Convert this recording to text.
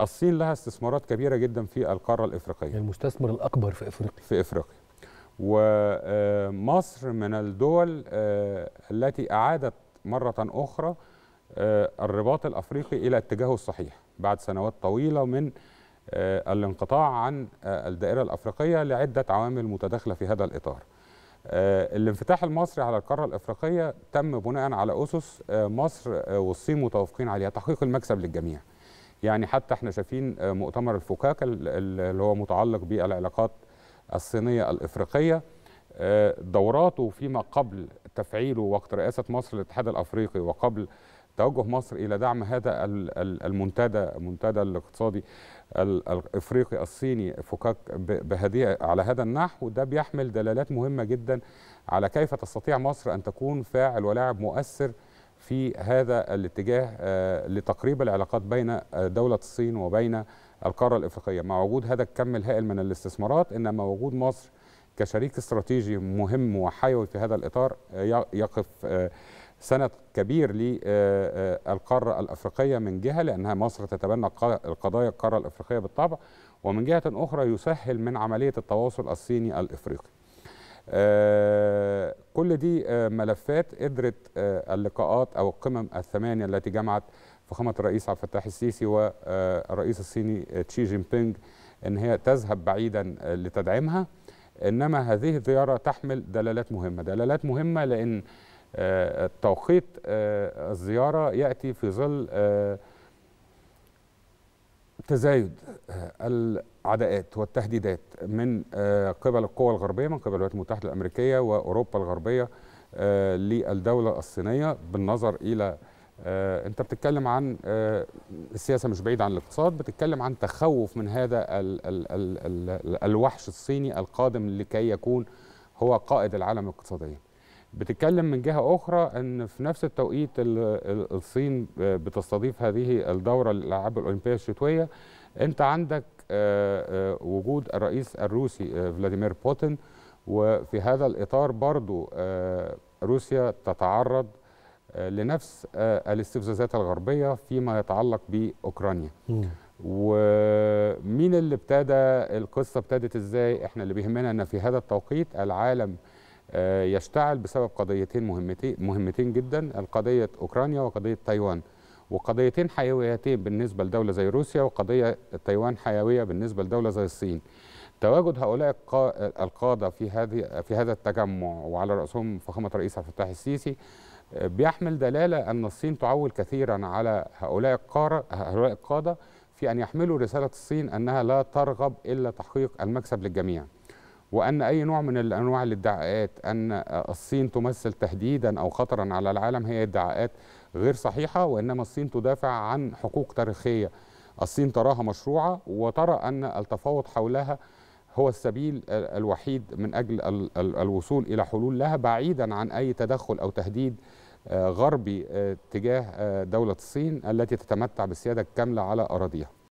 الصين لها استثمارات كبيره جدا في القاره الافريقيه يعني المستثمر الاكبر في افريقيا في افريقيا ومصر من الدول التي اعادت مره اخرى الرباط الافريقي الى اتجاهه الصحيح بعد سنوات طويله من الانقطاع عن الدائره الافريقيه لعده عوامل متداخله في هذا الاطار آه، الانفتاح المصري على القاره الافريقيه تم بناء على اسس آه، مصر آه، والصين متوافقين عليها تحقيق المكسب للجميع. يعني حتى احنا شايفين مؤتمر الفكاك اللي هو متعلق بالعلاقات الصينيه الافريقيه دوراته فيما قبل تفعيله وقت رئاسه مصر للاتحاد الافريقي وقبل توجه مصر الى دعم هذا المنتدى المنتدى الاقتصادي الافريقي الصيني فكاك بهذه على هذا النحو ده بيحمل دلالات مهمه جدا على كيف تستطيع مصر ان تكون فاعل ولاعب مؤثر في هذا الاتجاه آه، لتقريب العلاقات بين آه، دوله الصين وبين القاره الافريقيه مع وجود هذا الكم الهائل من الاستثمارات انما وجود مصر كشريك استراتيجي مهم وحيوي في هذا الاطار آه، يقف سند كبير للقارة آه، آه، الأفريقية من جهة لأنها مصر تتبنى القضايا القارة الأفريقية بالطبع ومن جهة أخرى يسهل من عملية التواصل الصيني الإفريقي آه، كل دي ملفات قدرت اللقاءات أو القمم الثمانية التي جمعت فخامة الرئيس عبد الفتاح السيسي والرئيس الصيني تشي جين بينج أن هي تذهب بعيدا لتدعيمها إنما هذه الزيارة تحمل دلالات مهمة دلالات مهمة لأن آه، توقيت آه، الزيارة يأتي في ظل آه، تزايد العداءات والتهديدات من قبل القوى الغربية من قبل الولايات المتحدة الأمريكية وأوروبا الغربية للدولة الصينية بالنظر إلى أنت بتتكلم عن السياسة مش بعيدة عن الاقتصاد بتتكلم عن تخوف من هذا ال ال ال ال الوحش الصيني القادم لكي يكون هو قائد العالم اقتصاديا بتتكلم من جهة أخرى أن في نفس التوقيت الصين بتستضيف هذه الدورة للألعاب الأولمبية الشتوية أنت عندك آه، آه، وجود الرئيس الروسي آه، فلاديمير بوتين وفي هذا الإطار برضو روسيا تتعرض لنفس الاستفزازات الغربية فيما يتعلق بأوكرانيا ومين اللي ابتدى القصة ابتدت ازاي احنا اللي بيهمنا ان في هذا التوقيت العالم آه، يشتعل بسبب قضيتين مهمتين مهمتين جدا القضيه اوكرانيا وقضيه تايوان وقضيتين حيويتين بالنسبه لدوله زي روسيا وقضيه تايوان حيويه بالنسبه لدوله زي الصين تواجد هؤلاء القاده في هذه في هذا التجمع وعلى راسهم فخامه الرئيس عبد الفتاح السيسي آه، بيحمل دلاله ان الصين تعول كثيرا على هؤلاء القاره هؤلاء القاده في ان يحملوا رساله الصين انها لا ترغب الا تحقيق المكسب للجميع وأن أي نوع من الأنواع الادعاءات أن الصين تمثل تهديدا أو خطرا على العالم هي ادعاءات غير صحيحة وإنما الصين تدافع عن حقوق تاريخية الصين تراها مشروعة وترى أن التفاوض حولها هو السبيل الوحيد من أجل الوصول إلى حلول لها بعيدا عن أي تدخل أو تهديد آه، غربي آه، تجاه آه، دولة الصين التي تتمتع بالسيادة الكاملة على أراضيها